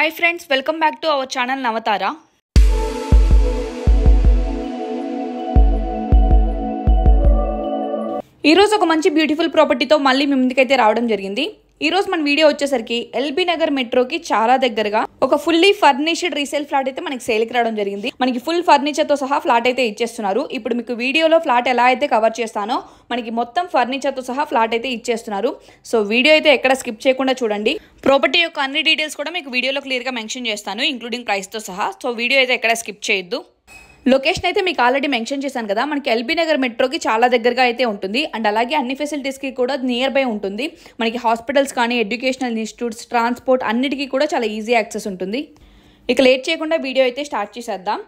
hi friends welcome back to our channel Navatara ఈరోజు ఒక మంచి బ్యూటిఫుల్ ప్రాపర్టీతో మళ్ళీ మీ ముందుకైతే రావడం జరిగింది ఈరోజు మన వీడియో వచ్చేసరికి ఎల్బీ నగర్ మెట్రోకి చాలా దగ్గరగా ఒక ఫుల్లీ ఫర్నిష్డ్ రీసేల్ ఫ్లాట్ అయితే మనకి సేల్కి రావడం జరిగింది మనకి ఫుల్ ఫర్నిచర్ తో సహా ఫ్లాట్ అయితే ఇచ్చేస్తున్నారు ఇప్పుడు మీకు వీడియోలో ఫ్లాట్ ఎలా అయితే కవర్ చేస్తానో మనకి మొత్తం ఫర్నిచర్ తో సహా ఫ్లాట్ అయితే ఇచ్చేస్తున్నారు సో వీడియో అయితే ఎక్కడ స్కిప్ చేయకుండా చూడండి ప్రాపర్టీ యొక్క అన్ని డీటెయిల్స్ కూడా మీకు వీడియోలో క్లియర్గా మెన్షన్ చేస్తాను ఇంక్లూడింగ్ ప్రైస్తో సహా సో వీడియో అయితే ఎక్కడ స్కిప్ చేయొద్దు లొకేషన్ అయితే మీకు ఆల్రెడీ మెన్షన్ చేశాను కదా మనకి ఎల్బీ నగర్ మెట్రోకి చాలా దగ్గరగా అయితే ఉంటుంది అండ్ అలాగే అన్ని ఫెసిలిటీస్కి కూడా నియర్ బై ఉంటుంది మనకి హాస్పిటల్స్ కానీ ఎడ్యుకేషనల్ ఇన్స్టిట్యూట్స్ ట్రాన్స్పోర్ట్ అన్నిటికీ కూడా చాలా ఈజీ యాక్సెస్ ఉంటుంది ఇక లేట్ చేయకుండా వీడియో అయితే స్టార్ట్ చేసేద్దాం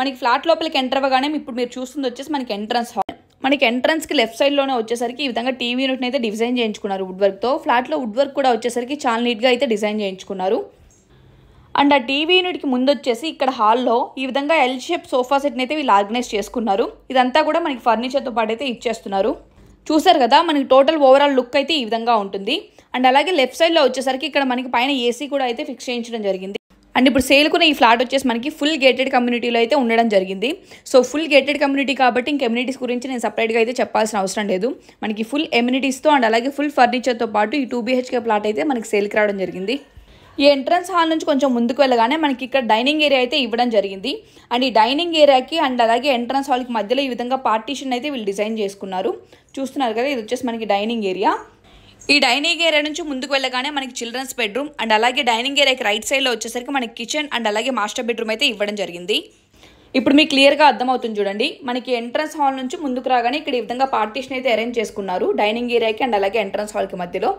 మనకి ఫ్లాట్ లోపలికి ఎంటర్ అవ్వగానే ఇప్పుడు మీరు చూస్తుంది వచ్చేసి మనకి ఎంట్రన్స్ హాల్ మనకి ఎంట్రన్స్కి లెఫ్ట్ సైడ్లోనే వచ్చేసరికి ఈ విధంగా టీవీ యూనిట్ని అయితే డిజైన్ చేయించుకున్నారు వుడ్ వర్క్తో ఫ్లాట్లో వుడ్ వర్క్ కూడా వచ్చేసరికి చాలా నీట్గా అయితే డిజైన్ చేయించుకున్నారు అండ్ ఆ టీవీ యూనిట్కి ముందు వచ్చేసి ఇక్కడ హాల్లో ఈ విధంగా ఎల్ షేప్ సోఫా సెట్ని అయితే వీళ్ళు ఆర్గనైజ్ చేసుకున్నారు ఇదంతా కూడా మనకి ఫర్నిచర్తో పాటు అయితే ఇచ్చేస్తున్నారు చూసారు కదా మనకి టోటల్ ఓవరాల్ లుక్ అయితే ఈ విధంగా ఉంటుంది అండ్ అలాగే లెఫ్ట్ సైడ్లో వచ్చేసరికి ఇక్కడ మనకి పైన ఏసీ కూడా అయితే ఫిక్స్ చేయించడం జరిగింది అండ్ ఇప్పుడు సేల్కున్న ఈ ఫ్లాట్ వచ్చేసి మనకి ఫుల్ గేటెడ్ కమ్యూనిటీలో అయితే ఉండడం జరిగింది సో ఫుల్ గేటెడ్ కమ్యూనిటీ కాబట్టి ఇంక ఎమ్యూనిటీస్ గురించి నేను సపరేట్గా అయితే చెప్పాల్సిన అవసరం లేదు మనకి ఫుల్ ఎమ్యూనిటీస్తో అండ్ అలాగే ఫుల్ ఫర్నిచర్తో పాటు ఈ టూ బీహెచ్కే ఫ్లాట్ అయితే మనకి సేల్కి రావడం జరిగింది ఈ ఎంట్రన్స్ హాల్ నుంచి కొంచెం ముందుకు వెళ్ళగానే మనకి ఇక్కడ డైనింగ్ ఏరియా అయితే ఇవ్వడం జరిగింది అండ్ ఈ డైనింగ్ ఏరియాకి అండ్ అలాగే ఎంట్రన్స్ హాల్కి మధ్యలో ఈ విధంగా పార్టీషన్ అయితే వీళ్ళు డిజైన్ చేసుకున్నారు చూస్తున్నారు కదా ఇది వచ్చేసి మనకి డైనింగ్ ఏరియా ఈ డైనింగ్ ఏరియా నుంచి ముందుకు వెళ్ళగానే మనకి చిల్డ్రన్స్ బెడ్రూమ్ అండ్ అలాగే డైనింగ్ ఏరియాకి రైట్ సైడ్లో వచ్చేసరికి మనకి కిచెన్ అండ్ అలాగే మాస్టర్ బెడ్రూమ్ అయితే ఇవ్వడం జరిగింది ఇప్పుడు మీకు క్లియర్గా అర్థమవుతుంది చూడండి మనకి ఎంట్రన్స్ హాల్ నుంచి ముందుకు రాగానే ఇక్కడ ఈ విధంగా పార్టీషన్ అయితే అరేంజ్ చేసుకున్నారు డైనింగ్ ఏరియాకి అండ్ అలాగే ఎంట్రన్స్ హాల్కి మధ్యలో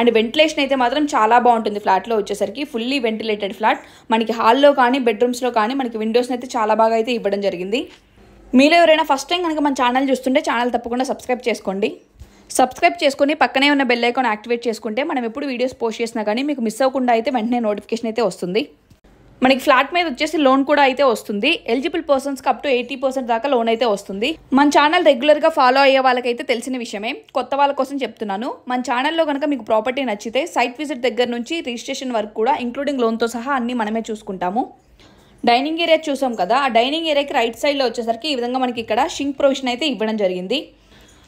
అండ్ వెంటిలేషన్ అయితే మాత్రం చాలా బాగుంటుంది ఫ్లాట్లో వచ్చేసరికి ఫుల్లీ వెంటిలేటెడ్ ఫ్లాట్ మనకి హాల్లో కానీ బెడ్రూమ్స్లో కానీ మనకి విండోస్ని అయితే చాలా బాగా అయితే ఇవ్వడం జరిగింది మీలో ఎవరైనా ఫస్ట్ టైం కనుక మన ఛానల్ చూస్తుంటే ఛానల్ తప్పకుండా సబ్స్క్రైబ్ చేసుకోండి సబ్స్క్రైబ్ చేసుకుని పక్కనే ఉన్న బెల్ ఐకాన్ యాక్టివేట్ చేసుకుంటే మనం ఎప్పుడు వీడియోస్ పోస్ట్ చేసినా కానీ మీకు మిస్ అవ్వకుండా అయితే వెంటనే నోటిఫికేషన్ అయితే వస్తుంది మనకి ఫ్లాట్ మీద వచ్చేసి లోన్ కూడా అయితే వస్తుంది ఎలిజిబుల్ పర్సన్స్కి అప్ టు ఎయిటీ పర్సెంట్ దాకా లోన్ అయితే వస్తుంది మన ఛానల్ రెగ్యులర్గా ఫాలో అయ్యే వాళ్ళకైతే తెలిసిన విషయమే కొత్త వాళ్ళ కోసం చెప్తున్నాను మన ఛానల్లో కనుక మీకు ప్రాపర్టీ నచ్చితే సైట్ విజిట్ దగ్గర నుంచి రిజిస్ట్రేషన్ వర్క్ కూడా ఇంక్లూడింగ్ లోన్తో సహా అన్ని మనమే చూసుకుంటాము డైనింగ్ ఏరియా చూసాం కదా ఆ డైనింగ్ ఏరియాకి రైట్ సైడ్లో వచ్చేసరికి ఈ విధంగా మనకి ఇక్కడ షింక్ ప్రొవిషన్ అయితే ఇవ్వడం జరిగింది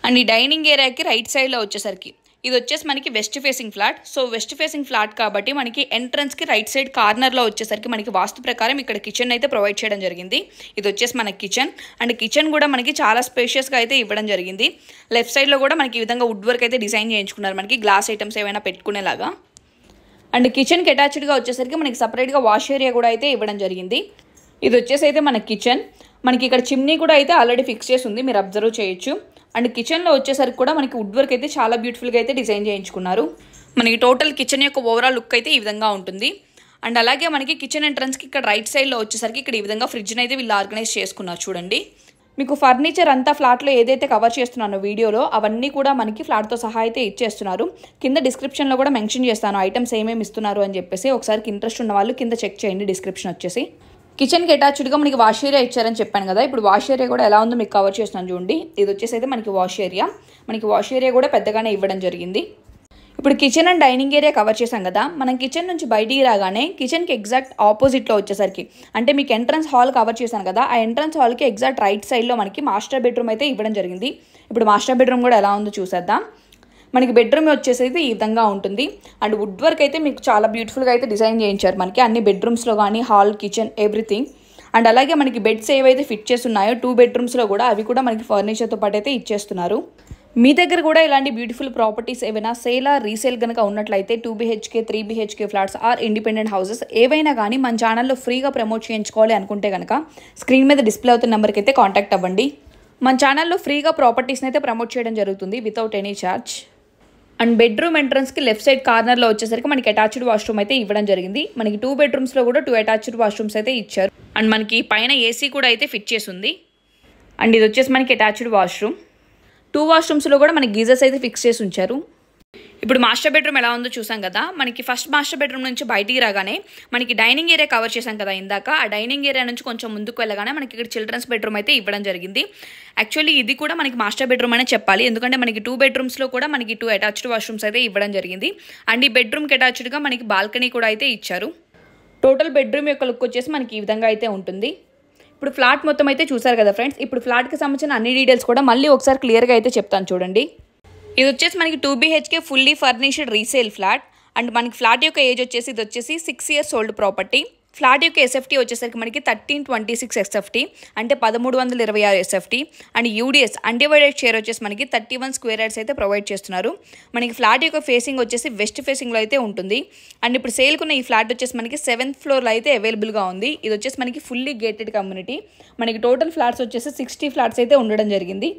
అండ్ ఈ డైనింగ్ ఏరియాకి రైట్ సైడ్లో వచ్చేసరికి ఇది వచ్చేసి మనకి west facing flat so west facing flat కాబట్టి మనకి ఎంట్రన్స్కి రైట్ సైడ్ కార్నర్లో వచ్చేసరికి మనకి వాస్తు ప్రకారం ఇక్కడ కిచెన్ అయితే ప్రొవైడ్ చేయడం జరిగింది ఇది వచ్చేసి మన కిచెన్ అండ్ కిచెన్ కూడా మనకి చాలా స్పేషియస్గా అయితే ఇవ్వడం జరిగింది లెఫ్ట్ సైడ్లో కూడా మనకి ఈ విధంగా వుడ్ వర్క్ అయితే డిజైన్ చేయించుకున్నారు మనకి గ్లాస్ ఐటమ్స్ ఏమైనా పెట్టుకునేలాగా అండ్ కిచెన్కి అటాచ్డ్గా వచ్చేసరికి మనకి సపరేట్గా వాష్ ఏరియా కూడా అయితే ఇవ్వడం జరిగింది ఇది వచ్చేసి అయితే మన కిచెన్ మనకి ఇక్కడ చిమ్నీ కూడా అయితే ఆల్రెడీ ఫిక్స్ చేసి ఉంది మీరు అబ్జర్వ్ చేయొచ్చు అండ్ కిచెన్లో వచ్చేసరికి కూడా మనకి వుడ్ వర్క్ అయితే చాలా బ్యూటిఫుల్గా అయితే డిజైన్ చేయించుకున్నారు మనకి టోటల్ కిచెన్ యొక్క ఓవరాల్ లుక్ అయితే ఈ విధంగా ఉంటుంది అండ్ అలాగే మనకి కిచెన్ ఎంట్రన్స్కి ఇక్కడ రైట్ సైడ్లో వచ్చేసరికి ఇక్కడ ఈ విధంగా ఫ్రిడ్జ్ని అయితే వీళ్ళు ఆర్గనైజ్ చేసుకున్నారు చూడండి మీకు ఫర్నిచర్ అంతా ఫ్లాట్లో ఏదైతే కవర్ చేస్తున్నానో వీడియోలో అవన్నీ కూడా మనకి ఫ్లాట్తో సహా అయితే ఇచ్చేస్తున్నారు కింద డిస్క్రిప్షన్లో కూడా మెన్షన్ చేస్తాను ఐటమ్స్ ఏమేమి ఇస్తున్నారు అని చెప్పేసి ఒకసారి ఇంట్రెస్ట్ ఉన్న వాళ్ళు కింద చెక్ చేయండి డిస్క్రిప్షన్ వచ్చేసి కిచెన్కి అటాచ్డ్గా మనకి వాష్ ఏరియా ఇచ్చారని చెప్పాను కదా ఇప్పుడు వాష్ ఏరియా కూడా ఎలా ఉందో మీకు కవర్ చేస్తున్నాను చూడండి ఇది వచ్చేసి అయితే మనకి వాష్ ఏరియా మనకి వాష్ ఏరియా కూడా పెద్దగానే ఇవ్వడం జరిగింది ఇప్పుడు kitchen and dining area cover చేసాం కదా మనం కిచెన్ నుంచి బయటికి రాగానే కిచెన్కి ఎగ్జాక్ట్ ఆపోజిట్లో వచ్చేసరికి అంటే మీకు ఎంట్రన్స్ హాల్ కవర్ చేశాను కదా ఆ ఎంట్రన్స్ హాల్కి ఎగ్జాక్ట్ రైట్ సైడ్లో మనకి మాస్టర్ బెడ్రూమ్ అయితే ఇవ్వడం జరిగింది ఇప్పుడు మాస్టర్ బెడ్రూమ్ కూడా ఎలా ఉందో చూసేద్దాం మనకి బెడ్రూమ్ అయితే ఈ విధంగా ఉంటుంది అండ్ వుడ్ వర్క్ అయితే మీకు చాలా బ్యూటిఫుల్గా అయితే డిజైన్ చేయించారు మనకి అన్ని బెడ్రూమ్స్లో కానీ హాల్ కిచెన్ ఎవ్రీథింగ్ అండ్ అలాగే మనకి బెడ్స్ ఏవైతే ఫిట్ చేసి ఉన్నాయో టూ బెడ్రూమ్స్లో కూడా అవి కూడా మనకి ఫర్నిచర్తో పాటు అయితే ఇచ్చేస్తున్నారు మీ దగ్గర కూడా ఇలాంటి బ్యూటిఫుల్ ప్రాపర్టీస్ ఏవైనా సేలా రీసేల్ కనుక ఉన్నట్లయితే two BHK three BHK flats or independent houses ఏవైనా కానీ మన ఛానల్లో ఫ్రీగా ప్రమోట్ చేయించుకోవాలి అనుకుంటే కనుక స్క్రీన్ మీద డిస్ప్లే అవుతున్న నెంబర్కి అయితే కాంటాక్ట్ అవ్వండి మన ఛానల్లో ఫ్రీగా ప్రాపర్టీస్ని అయితే ప్రమోట్ చేయడం జరుగుతుంది without any charge and bedroom ఎంట్రన్స్కి లెఫ్ట్ సైడ్ కార్నర్లో వచ్చేసరికి మనకి అటాచ్డ్ వాష్రూమ్ అయితే ఇవ్వడం జరిగింది మనకి టూ బెడ్రూమ్స్లో కూడా టూ అటాచ్డ్ వాష్రూమ్స్ అయితే ఇచ్చారు అండ్ మనకి పైన ఏసీ కూడా అయితే ఫిట్ చేసి ఉంది అండ్ ఇది వచ్చేసి మనకి అటాచ్డ్ వాష్రూమ్ టూ వాష్రూమ్స్లో కూడా మనకి గీజర్స్ అయితే ఫిక్స్ చేసి ఉంచారు ఇప్పుడు మాస్టర్ బెడ్రూమ్ ఎలా ఉందో చూసాం కదా మనకి ఫస్ట్ మాస్టర్ బెడ్రూమ్ నుంచి బయటికి రాగానే మనకి డైనింగ్ ఏరియా కవర్ చేసాం కదా ఇందాక ఆ డైనింగ్ ఏరియా నుంచి కొంచెం ముందుకు వెళ్ళగానే మనకి ఇక్కడ చిల్డ్రన్స్ బెడ్రూమ్ అయితే ఇవ్వడం జరిగింది యాక్చువల్లీ ఇది కూడా మనకి మాస్టర్ బెడ్రూమ్ అనే చెప్పాలి ఎందుకంటే మనకి టూ బెడ్రూమ్స్లో కూడా మనకి టూ అటాచ్డ్ వాష్రూమ్స్ అయితే ఇవ్వడం జరిగింది అండ్ ఈ బెడ్రూమ్కి అటాచ్డ్గా మనకి బాల్కనీ కూడా అయితే ఇచ్చారు టోటల్ బెడ్రూమ్ యొక్క లుక్ వచ్చేసి మనకి ఈ విధంగా అయితే ఉంటుంది ఇప్పుడు ఫ్లాట్ మొత్తం అయితే చూసారు కదా ఫ్రెండ్స్ ఇప్పుడు ఫ్లాట్కి సంబంధించిన అన్ని డీటెయిల్స్ కూడా మళ్ళీ ఒకసారి క్లియర్గా అయితే చెప్తాను చూడండి ఇది వచ్చేసి మనకి two BHK fully furnished resale flat and మనకి ఫ్లాట్ యొక్క ఏజ్ వచ్చేసి ఇది వచ్చేసి six years old property flat యొక్క ఎస్ఎఫ్టీ వచ్చేసరికి మనకి థర్టీన్ ట్వంటీ సిక్స్ ఎస్ఎఫ్టీ అంటే పదమూడు వందల ఇరవై ఆరు SFT and UDS undivided share వచ్చేసి మనకి థర్టీ వన్ స్క్వేర్ యార్డ్స్ అయితే ప్రొవైడ్ చేస్తున్నారు మనకి ఫ్లాట్ యొక్క ఫేసింగ్ వచ్చేసి వెస్ట్ ఫేసింగ్లో అయితే ఉంటుంది అండ్ ఇప్పుడు సేల్కున్న ఈ ఫ్లాట్ వచ్చేసి మనకి సెవెంత్ ఫ్లోర్లో అయితే అవైలబుల్గా ఉంది ఇది వచ్చేసి మనకి ఫుల్లీ గేటెడ్ కమ్యూనిటీ మనకి టోటల్ ఫ్లాట్స్ వచ్చేసి సిక్స్టీ ఫ్లాట్స్ అయితే ఉండడం జరిగింది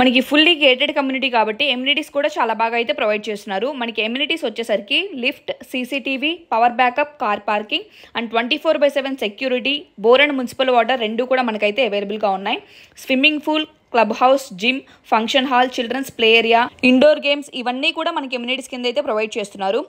మనకి ఫుల్లీ గేటెడ్ కమ్యూనిటీ కాబట్టి ఎమ్యూనిటీస్ కూడా చాలా బాగా అయితే ప్రొవైడ్ చేస్తున్నారు మనకి ఎమ్యూనిటీస్ వచ్చేసరికి lift CCTV power backup car parking and twenty four by seven security bore and municipal water రెండు కూడా మనకైతే అవైలబుల్గా ఉన్నాయి swimming pool club house gym function hall children's play area indoor games ఇవన్నీ కూడా మనకి ఇమ్యూనిటీస్ కింద అయితే ప్రొవైడ్ చేస్తున్నారు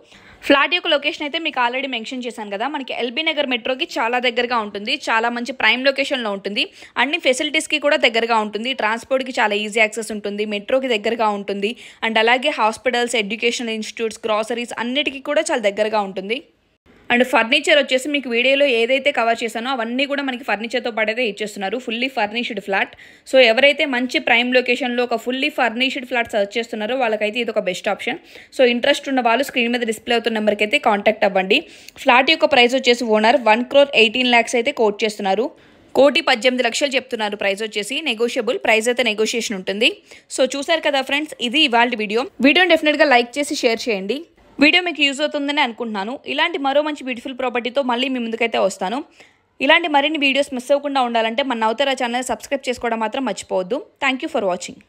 ఫ్లాట్ యొక్క లొకేషన్ అయితే మీకు ఆల్రెడీ మెన్షన్ చేశాను కదా మనకి ఎల్బీ నగర్ మెట్రోకి చాలా దగ్గరగా ఉంటుంది చాలా మంచి ప్రైమ్ లొకేషన్లో ఉంటుంది అన్ని ఫెసిలిటీస్కి కూడా దగ్గరగా ఉంటుంది ట్రాన్స్పోర్ట్కి చాలా ఈజీ యాక్సెస్ ఉంటుంది మెట్రోకి దగ్గరగా ఉంటుంది అండ్ అలాగే హాస్పిటల్స్ ఎడ్యుకేషనల్ ఇన్స్టిట్యూట్స్ గ్రాసరీస్ అన్నిటికీ కూడా చాలా దగ్గరగా ఉంటుంది అండ్ ఫర్నిచర్ వచ్చేసి మీకు వీడియోలో ఏదైతే కవర్ చేశానో అవన్నీ కూడా మనకి ఫర్నిచర్తో పాటైతే ఇచ్చేస్తున్నారు ఫుల్లీ ఫర్నిష్డ్ ఫ్లాట్ సో ఎవరైతే మంచి ప్రైమ్ లొకేషన్లో ఒక ఫుల్లీ ఫర్నిష్డ్ ఫ్లాట్ సర్చ్ చేస్తున్నారో వాళ్ళకైతే ఇది ఒక బెస్ట్ ఆప్షన్ సో ఇంట్రెస్ట్ ఉన్న వాళ్ళు స్క్రీన్ మీద డిస్ప్లే అవుతున్న నెంబర్కి అయితే కాంటాక్ట్ అవ్వండి ఫ్లాట్ యొక్క ప్రైస్ వచ్చేసి owner one crore eighteen lakhs అయితే కోట్ చేస్తున్నారు కోటి పద్దెనిమిది లక్షలు చెప్తున్నారు ప్రైస్ వచ్చేసి నెగోషియబుల్ ప్రైస్ అయితే నెగోషియేషన్ ఉంటుంది సో చూసారు కదా ఫ్రెండ్స్ ఇది ఇవాళ వీడియో వీడియోని డెఫినెట్గా లైక్ చేసి షేర్ చేయండి వీడియో మీకు యూజ్ అవుతుందని అనుకుంటున్నాను ఇలాంటి మరో మంచి బ్యూటిఫుల్ ప్రాపర్టీతో మళ్ళీ మీ ముందుకైతే వస్తాను ఇలాంటి మరిన్ని వీడియోస్ మిస్ అవ్వకుండా ఉండాలంటే మన నవతర ఛానల్ సబ్స్క్రైబ్ చేసుకోవడం మాత్రం మర్చిపోవద్దు థ్యాంక్ ఫర్ వాచింగ్